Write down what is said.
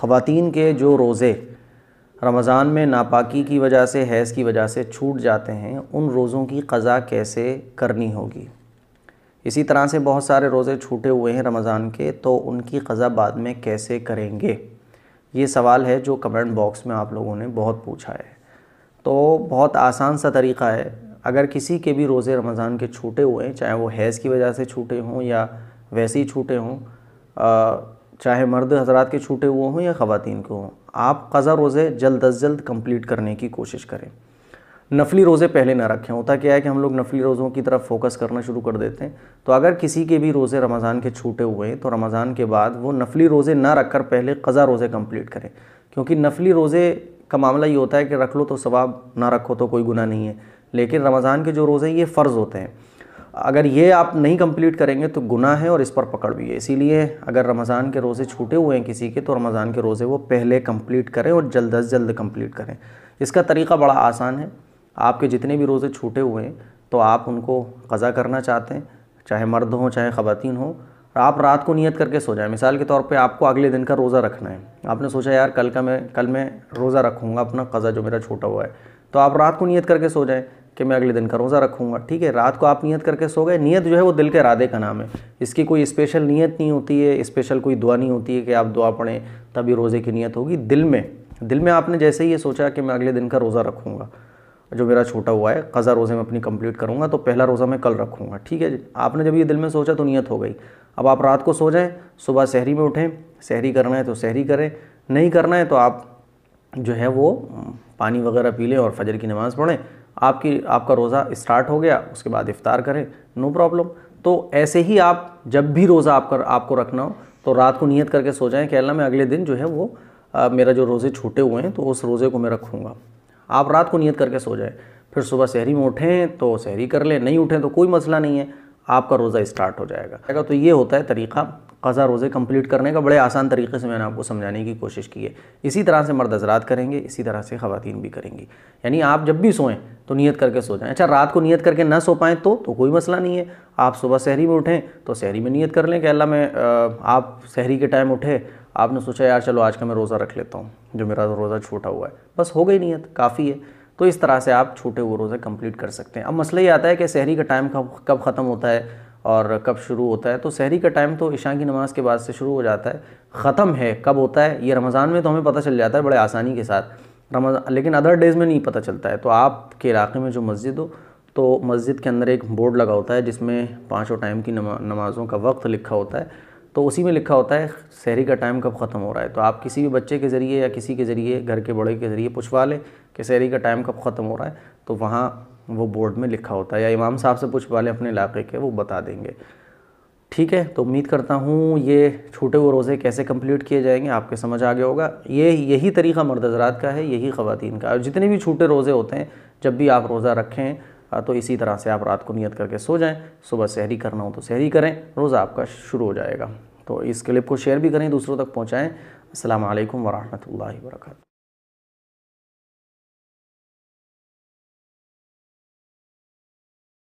ख़वातीन के जो रोज़े रमज़ान में नापाकी की वजह से हैज़ की वजह से छूट जाते हैं उन रोज़ों की कज़ा कैसे करनी होगी इसी तरह से बहुत सारे रोज़े छूटे हुए हैं रमज़ान के तो उनकी कज़ा बाद में कैसे करेंगे ये सवाल है जो कमेंट बॉक्स में आप लोगों ने बहुत पूछा है तो बहुत आसान सा तरीका है अगर किसी के भी रोज़े रमज़ान के छूटे हुए हैं चाहे वो हैज़ की वजह से छूटे हों या वैसे ही छूटे हों चाहे मर्द हजरात के छूटे हुए हों या ख़वातीन के हों आप कज़ा रोज़े जल्द अज जल्द कम्प्लीट करने की कोशिश करें नफली रोज़े पहले ना रखें होता क्या है कि हम लोग नफली रोज़ों की तरफ फोकस करना शुरू कर देते हैं तो अगर किसी के भी रोज़े रमज़ान के छूटे हुए हैं तो रमज़ान के बाद वो नफली रोज़े ना रखकर पहले कज़ा रोज़े कम्प्लीट करें क्योंकि नफली रोज़े का मामला ये होता है कि रख लो तो सवाब ना रखो तो कोई गुना नहीं है लेकिन रमज़ान के जो रोज़े ये फ़र्ज़ होते हैं अगर ये आप नहीं कंप्लीट करेंगे तो गुना है और इस पर पकड़ भी है इसीलिए अगर रमज़ान के रोज़े छूटे हुए हैं किसी के तो रमज़ान के रोज़े वो पहले कंप्लीट करें और जल्द अज जल्द कंप्लीट करें इसका तरीका बड़ा आसान है आपके जितने भी रोज़े छूटे हुए हैं तो आप उनको कज़ा करना चाहते हैं चाहे मर्द हों चाहे ख़वान हों आप रात को नियत करके सो जाएं मिसाल के तौर पे आपको अगले दिन का रोज़ा रखना है आपने सोचा यार कल का मैं कल मैं रोज़ा रखूँगा अपना कज़ा जो मेरा छोटा हुआ है तो आप रात को नियत करके सो जाएं कि मैं अगले दिन का रोज़ा रखूँगा ठीक है रात को आप नियत करके सो गए नियत जो है वो दिल के इरादे का नाम है इसकी कोई स्पेशल नियत नहीं होती है स्पेशल कोई दुआ नहीं होती है कि आप दुआ पढ़ें तभी रोज़े की नियत होगी दिल में दिल में आपने जैसे ही ये सोचा कि मैं अगले दिन का रोज़ा रखूँगा जो मेरा छोटा हुआ है कज़ा रोज़े में अपनी कंप्लीट करूँगा तो पहला रोज़ा मैं कल रखूँगा ठीक है आपने जब ये दिल में सोचा तो नियत हो गई अब आप रात को सो जाएँ सुबह शहरी में उठें शहरी करना है तो शहरी करें नहीं करना है तो आप जो है वो पानी वगैरह पी लें और फजर की नमाज़ पढ़ें आपकी आपका रोज़ा स्टार्ट हो गया उसके बाद इफ़ार करें नो प्रॉब्लम तो ऐसे ही आप जब भी रोज़ा आप कर आपको रखना हो तो रात को नियत करके सो जाएं कि अल्लाह मैं अगले दिन जो है वो आ, मेरा जो रोज़े छूटे हुए हैं तो उस रोज़े को मैं रखूँगा आप रात को नियत करके सो जाएं फिर सुबह शहरी में उठें तो शहरी कर लें नहीं उठें तो कोई मसला नहीं है आपका रोज़ा स्टार्ट हो जाएगा तो ये होता है तरीका क़ज़ा रोज़े कंप्लीट करने का बड़े आसान तरीके से मैंने आपको समझाने की कोशिश की है इसी तरह से मर्द हजरात करेंगे इसी तरह से ख़वातीन भी करेंगी यानी आप जब भी सोएं तो नियत करके सो जाएं अच्छा रात को नियत करके ना सो पाएँ तो तो कोई मसला नहीं है आप सुबह शहरी में उठें तो शहरी में नियत कर लें कि अल्लाह मैं आप शहरी के टाइम उठे आपने सोचा यार चलो आज का मैं रोज़ा रख लेता हूँ जो मेरा रोज़ा छूटा हुआ है बस हो गई नीयत काफ़ी है तो इस तरह से आप छोटे वो रोज़े कंप्लीट कर सकते हैं अब मसला ये आता है कि शहरी का टाइम कब कब ख़त्म होता है और कब शुरू होता है तो शहरी का टाइम तो ईशा की नमाज़ के बाद से शुरू हो जाता है ख़त्म है कब होता है ये रमज़ान में तो हमें पता चल जाता है बड़े आसानी के साथ रमज़ान लेकिन अदर डेज़ में नहीं पता चलता है तो आपके इलाके में जो मस्जिद हो तो मस्जिद के अंदर एक बोर्ड लगा होता है जिसमें पाँचों टाइम की नमाज़ों का वक्त लिखा होता है तो उसी में लिखा होता है शहरी का टाइम कब ख़त्म हो रहा है तो आप किसी भी बच्चे के ज़रिए या किसी के ज़रिए घर के बड़े के ज़रिए पूछवा लें कि शहरी का टाइम कब ख़त्म हो रहा है तो वहाँ वो बोर्ड में लिखा होता है या इमाम साहब से पूछवा लें अपने इलाके के वो बता देंगे ठीक है तो उम्मीद करता हूँ ये छूटे हुए रोज़े कैसे कंप्लीट किए जाएंगे आपके समझ आ गया होगा ये यही तरीका मर्द हजरात का है यही ख़वातीन का जितने भी छूटे रोज़े होते हैं जब भी आप रोज़ा रखें हाँ, तो इसी तरह से आप रात को नियत करके सो जाएं सुबह सहरी करना हो तो सहरी करें रोज़ा आपका शुरू हो जाएगा तो इस क्लिप को शेयर भी करें दूसरों तक पहुँचाएँ असल वरहमल वर्का